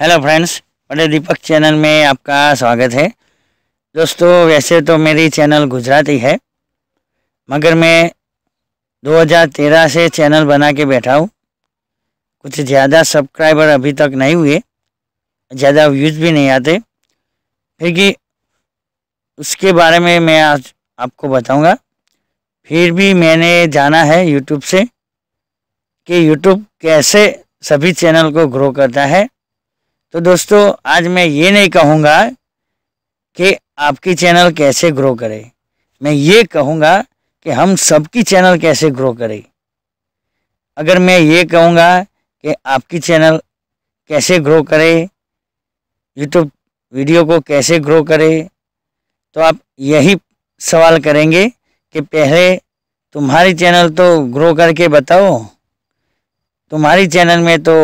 hello friends बड़े दीपक channel में आपका स्वागत है दोस्तों वैसे तो मेरी चैनल गुजराती है मगर मैं 2013 से चैनल बना के बैठा हूँ कुछ ज़्यादा सब्सक्राइबर अभी तक नहीं हुए ज़्यादा व्यूज़ भी नहीं आते फिर कि उसके बारे में मैं आज आपको बताऊंगा फिर भी मैंने जाना है यूट्यूब से कि यूट्यूब कैसे सभी चैनल को ग्रो करता है तो दोस्तों आज मैं ये नहीं कहूँगा कि आपकी चैनल कैसे ग्रो करे मैं ये कहूँगा कि हम सबकी चैनल कैसे ग्रो करे अगर मैं ये कहूँगा कि आपकी चैनल कैसे ग्रो करे यूट्यूब वीडियो को कैसे ग्रो करे तो आप यही सवाल करेंगे कि पहले तुम्हारी चैनल तो ग्रो करके बताओ तुम्हारी चैनल में तो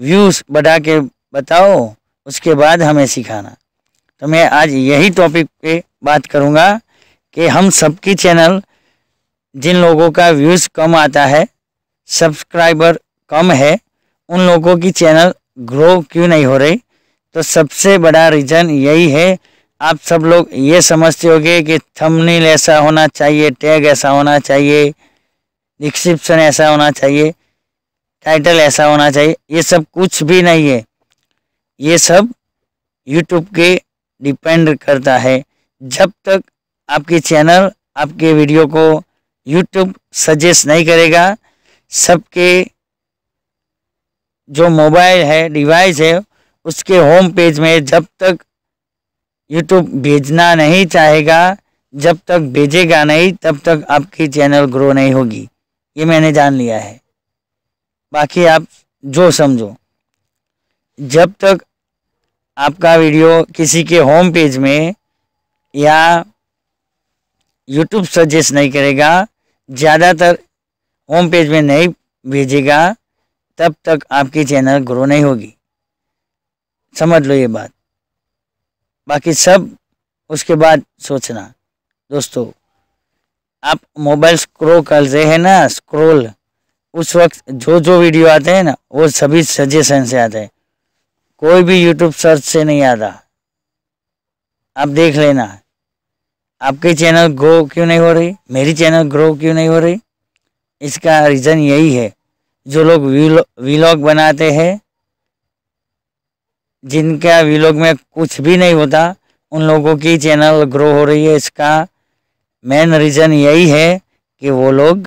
व्यूज़ बढ़ा के बताओ उसके बाद हमें सिखाना तो मैं आज यही टॉपिक पे बात करूँगा कि हम सबकी चैनल जिन लोगों का व्यूज़ कम आता है सब्सक्राइबर कम है उन लोगों की चैनल ग्रो क्यों नहीं हो रही तो सबसे बड़ा रीज़न यही है आप सब लोग ये समझते होगे कि थंबनेल ऐसा होना चाहिए टैग ऐसा होना चाहिए डिस्क्रिप्शन ऐसा होना चाहिए टाइटल ऐसा होना चाहिए ये सब कुछ भी नहीं है ये सब यूट्यूब के डिपेंड करता है जब तक आपके चैनल आपके वीडियो को यूट्यूब सजेस्ट नहीं करेगा सबके जो मोबाइल है डिवाइस है उसके होम पेज में जब तक यूट्यूब भेजना नहीं चाहेगा जब तक भेजेगा नहीं तब तक आपकी चैनल ग्रो नहीं होगी ये मैंने जान लिया है बाकी आप जो समझो जब तक आपका वीडियो किसी के होम पेज में या यूट्यूब सजेस्ट नहीं करेगा ज़्यादातर होम पेज में नहीं भेजेगा तब तक आपकी चैनल ग्रो नहीं होगी समझ लो ये बात बाकी सब उसके बाद सोचना दोस्तों आप मोबाइल स्क्रोल कर रहे हैं ना स्क्रोल उस वक्त जो जो वीडियो आते हैं ना वो सभी सजेशन से आते हैं कोई भी यूट्यूब सर्च से नहीं आता आप देख लेना आपके चैनल ग्रो क्यों नहीं हो रही मेरी चैनल ग्रो क्यों नहीं हो रही इसका रीज़न यही है जो लोग वीलॉग बनाते हैं जिनका वीलॉग में कुछ भी नहीं होता उन लोगों की चैनल ग्रो हो रही है इसका मेन रीज़न यही है कि वो लोग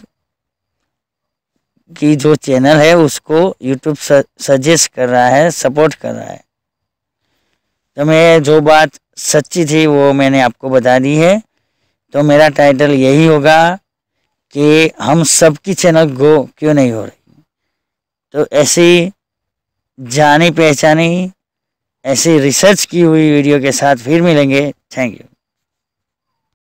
की जो चैनल है उसको यूट्यूब सजेस्ट कर रहा है सपोर्ट कर रहा है तो मैं जो बात सच्ची थी वो मैंने आपको बता दी है तो मेरा टाइटल यही होगा कि हम सबकी चैनल गो क्यों नहीं हो रही तो ऐसी जानी पहचानी ऐसी रिसर्च की हुई वीडियो के साथ फिर मिलेंगे थैंक यू